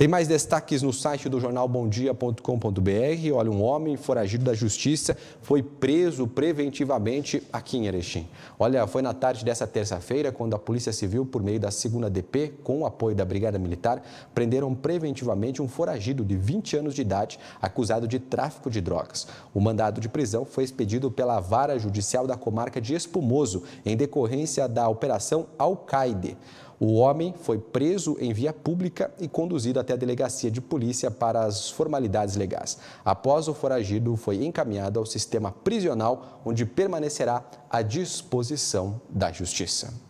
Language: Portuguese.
Tem mais destaques no site do jornal bomdia.com.br. Olha, um homem foragido da justiça foi preso preventivamente aqui em Erechim. Olha, foi na tarde dessa terça-feira quando a Polícia Civil, por meio da segunda DP, com o apoio da Brigada Militar, prenderam preventivamente um foragido de 20 anos de idade acusado de tráfico de drogas. O mandado de prisão foi expedido pela Vara Judicial da Comarca de Espumoso em decorrência da Operação Al-Qaeda. O homem foi preso em via pública e conduzido até a delegacia de polícia para as formalidades legais. Após o foragido, foi encaminhado ao sistema prisional, onde permanecerá à disposição da justiça.